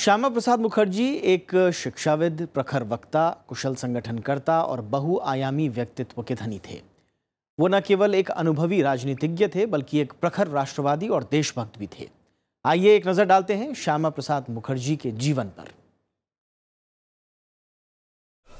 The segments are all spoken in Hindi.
श्यामा प्रसाद मुखर्जी एक शिक्षाविद प्रखर वक्ता कुशल संगठनकर्ता और बहुआयामी व्यक्तित्व के धनी थे वो न केवल एक अनुभवी राजनीतिज्ञ थे बल्कि एक प्रखर राष्ट्रवादी और देशभक्त भी थे आइए एक नज़र डालते हैं श्यामा प्रसाद मुखर्जी के जीवन पर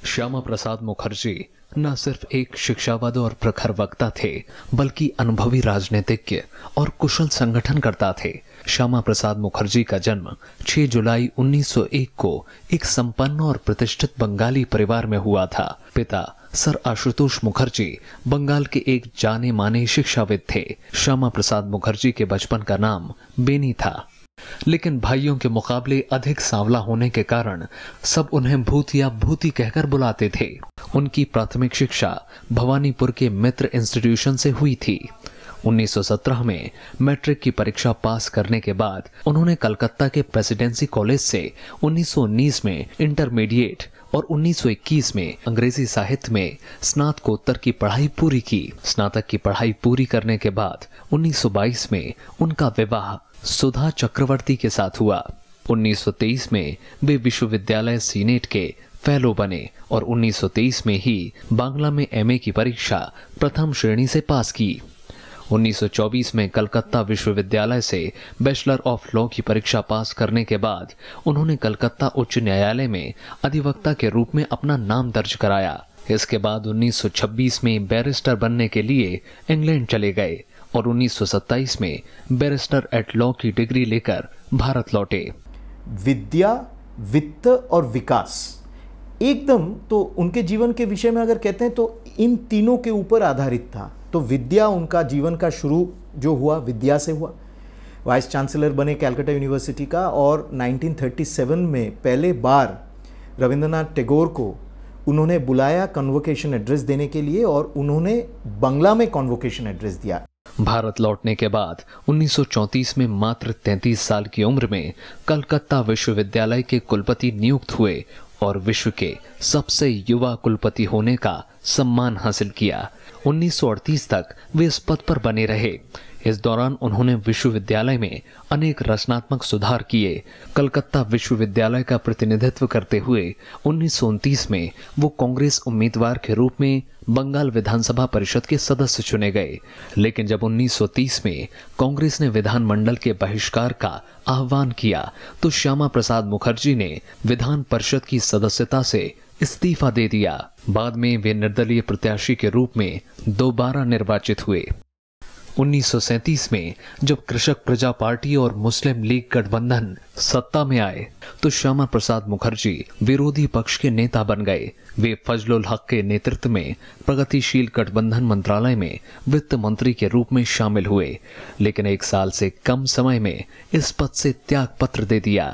श्यामा प्रसाद मुखर्जी न सिर्फ एक शिक्षाविद और प्रखर वक्ता थे बल्कि अनुभवी राजनीतिज्ञ और कुशल संगठनकर्ता थे श्यामा प्रसाद मुखर्जी का जन्म 6 जुलाई 1901 को एक संपन्न और प्रतिष्ठित बंगाली परिवार में हुआ था पिता सर आशुतोष मुखर्जी बंगाल के एक जाने माने शिक्षाविद थे श्यामा प्रसाद मुखर्जी के बचपन का नाम बेनी था लेकिन भाइयों के मुकाबले अधिक सांवला होने के कारण सब उन्हें भूत या भूती कहकर बुलाते थे उनकी प्राथमिक शिक्षा भवानीपुर के मित्र इंस्टीट्यूशन से हुई थी 1917 में मैट्रिक की परीक्षा पास करने के बाद उन्होंने कलकत्ता के प्रेसिडेंसी कॉलेज से 1919 में इंटरमीडिएट और 1921 में अंग्रेजी साहित्य में स्नातकोत्तर की पढ़ाई पूरी की स्नातक की पढ़ाई पूरी करने के बाद 1922 में उनका विवाह सुधा चक्रवर्ती के साथ हुआ 1923 में वे विश्वविद्यालय सीनेट के फेलो बने और 1923 में ही बांग्ला में एमए की परीक्षा प्रथम श्रेणी से पास की 1924 में कलकत्ता विश्वविद्यालय से बैचलर ऑफ लॉ की परीक्षा पास करने के बाद उन्होंने कलकत्ता उच्च न्यायालय में अधिवक्ता के रूप में अपना नाम दर्ज कराया इसके बाद 1926 में बैरिस्टर बनने के लिए इंग्लैंड चले गए और 1927 में बैरिस्टर एट लॉ की डिग्री लेकर भारत लौटे विद्या वित्त और विकास एकदम तो उनके जीवन के विषय में अगर कहते हैं तो इन तीनों के ऊपर आधारित था तो विद्या उनका जीवन का शुरू जो हुआ विद्या से हुआ वाइस चांसलर बने कैलकाटा यूनिवर्सिटी का और 1937 में पहले बार रविंद्रनाथ टैगोर को उन्होंने बुलाया कन्वोकेशन एड्रेस देने के लिए और उन्होंने बंगला में कॉन्वोकेशन एड्रेस दिया भारत लौटने के बाद 1934 में मात्र 33 साल की उम्र में कलकत्ता विश्वविद्यालय के कुलपति नियुक्त हुए और विश्व के सबसे युवा कुलपति होने का सम्मान हासिल किया 1938 तक वे इस पद पर बने रहे इस दौरान उन्होंने विश्वविद्यालय में अनेक रचनात्मक सुधार किए कलकत्ता विश्वविद्यालय का प्रतिनिधित्व करते हुए उन्नीस में वो कांग्रेस उम्मीदवार के रूप में बंगाल विधानसभा परिषद के सदस्य चुने गए लेकिन जब 1930 में कांग्रेस ने विधानमंडल के बहिष्कार का आह्वान किया तो श्यामा प्रसाद मुखर्जी ने विधान परिषद की सदस्यता से इस्तीफा दे दिया बाद में वे निर्दलीय प्रत्याशी के रूप में दोबारा निर्वाचित हुए उन्नीस में जब कृषक प्रजा पार्टी और मुस्लिम लीग गठबंधन सत्ता में आए तो श्यामा प्रसाद मुखर्जी विरोधी पक्ष के नेता बन गए वे फजलुल हक के नेतृत्व में प्रगतिशील गठबंधन मंत्रालय में वित्त मंत्री के रूप में शामिल हुए लेकिन एक साल से कम समय में इस पद से त्याग पत्र दे दिया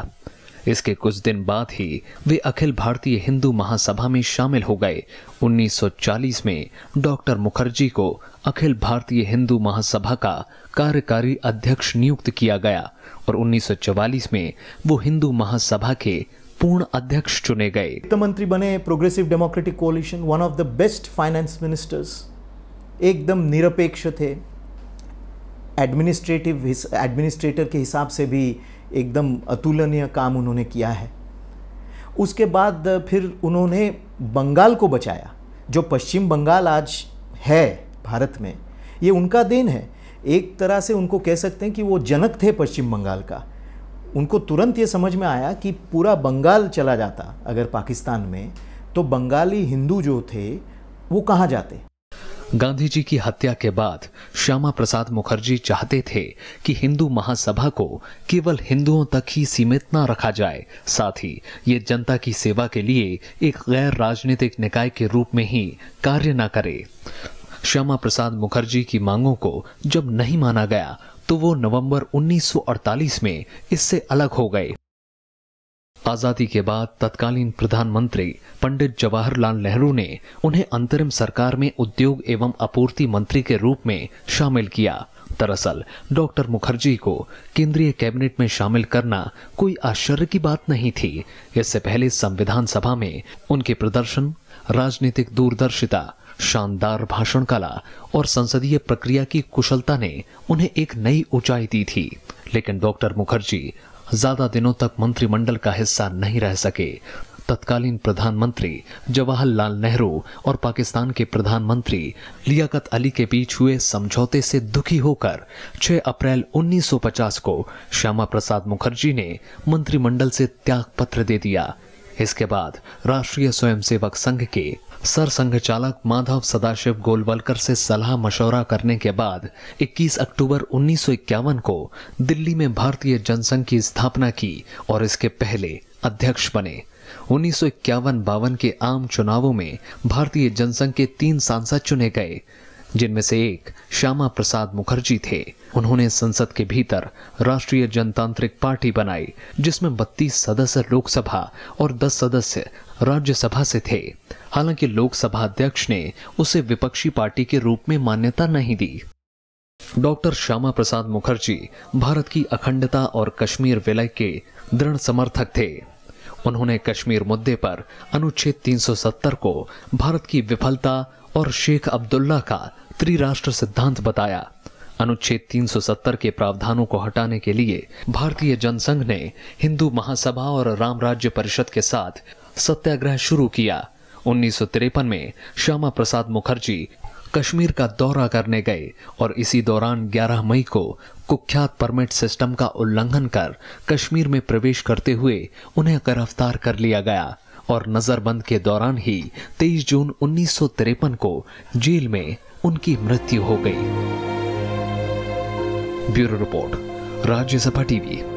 इसके कुछ दिन बाद ही वे अखिल भारतीय हिंदू महासभा में शामिल हो गए 1940 में डॉक्टर मुखर्जी को अखिल भारतीय हिंदू महासभा का कार्यकारी अध्यक्ष नियुक्त किया गया और 1944 में वो हिंदू महासभा के पूर्ण अध्यक्ष चुने गए वित्त मंत्री बने Progressive Democratic Coalition one of the best finance ministers एकदम निरपेक्ष थे एडमिनिस्ट्रेटिव एडमिनिस्ट्रेटर के हिसाब से भी एकदम अतुलनीय काम उन्होंने किया है उसके बाद फिर उन्होंने बंगाल को बचाया जो पश्चिम बंगाल आज है भारत में ये उनका देन है एक तरह से उनको कह सकते हैं कि वो जनक थे पश्चिम बंगाल का उनको तुरंत ये समझ में आया कि पूरा बंगाल चला जाता अगर पाकिस्तान में तो बंगाली हिंदू जो थे वो कहाँ जाते गांधी जी की हत्या के बाद श्यामा प्रसाद मुखर्जी चाहते थे कि हिंदू महासभा को केवल हिंदुओं तक ही सीमित न रखा जाए साथ ही ये जनता की सेवा के लिए एक गैर राजनीतिक निकाय के रूप में ही कार्य न करे श्यामा प्रसाद मुखर्जी की मांगों को जब नहीं माना गया तो वो नवंबर 1948 में इससे अलग हो गए आजादी के बाद तत्कालीन प्रधानमंत्री पंडित जवाहरलाल नेहरू ने उन्हें अंतरिम सरकार में उद्योग एवं आपूर्ति मंत्री के रूप में शामिल किया दरअसल डॉक्टर मुखर्जी को केंद्रीय कैबिनेट में शामिल करना कोई आश्चर्य की बात नहीं थी इससे पहले संविधान सभा में उनके प्रदर्शन राजनीतिक दूरदर्शिता शानदार भाषण कला और संसदीय प्रक्रिया की कुशलता ने उन्हें एक नई ऊंचाई दी थी लेकिन डॉक्टर मुखर्जी ज्यादा दिनों तक मंत्रिमंडल का हिस्सा नहीं रह सके तत्कालीन प्रधानमंत्री जवाहरलाल नेहरू और पाकिस्तान के प्रधानमंत्री लियाकत अली के बीच हुए समझौते से दुखी होकर 6 अप्रैल 1950 को श्यामा प्रसाद मुखर्जी ने मंत्रिमंडल से त्याग पत्र दे दिया इसके बाद राष्ट्रीय स्वयंसेवक संघ के सर चालक माधव सदाशिव गोलवलकर से सलाह मशवरा करने के बाद 21 अक्टूबर 1951 को दिल्ली में भारतीय जनसंघ की स्थापना की और इसके पहले अध्यक्ष बने उन्नीस सौ के आम चुनावों में भारतीय जनसंघ के तीन सांसद चुने गए जिनमें से एक श्यामा प्रसाद मुखर्जी थे उन्होंने संसद के भीतर राष्ट्रीय जनतांत्रिक पार्टी बनाई जिसमें बत्तीस सदस्य लोकसभा और दस सदस्य राज्यसभा से थे हालांकि लोकसभा अध्यक्ष ने उसे विपक्षी पार्टी के रूप में मान्यता नहीं दी डॉक्टर श्यामा प्रसाद मुखर्जी भारत की अखंडता और कश्मीर विलय के दृढ़ समर्थक थे उन्होंने कश्मीर मुद्दे पर अनुच्छेद 370 को भारत की विफलता और शेख अब्दुल्ला का त्रिराष्ट्र सिद्धांत बताया अनुच्छेद 370 के प्रावधानों को हटाने के लिए भारतीय जनसंघ ने हिंदू महासभा और राम राज्य परिषद के साथ सत्याग्रह शुरू किया उन्नीस में श्यामा प्रसाद मुखर्जी कश्मीर का दौरा करने गए और इसी दौरान 11 मई को कुख्यात परमिट सिस्टम का उल्लंघन कर कश्मीर में प्रवेश करते हुए उन्हें गिरफ्तार कर लिया गया और नजरबंद के दौरान ही 23 जून उन्नीस को जेल में उनकी मृत्यु हो गई ब्यूरो रिपोर्ट राज्यसभा टीवी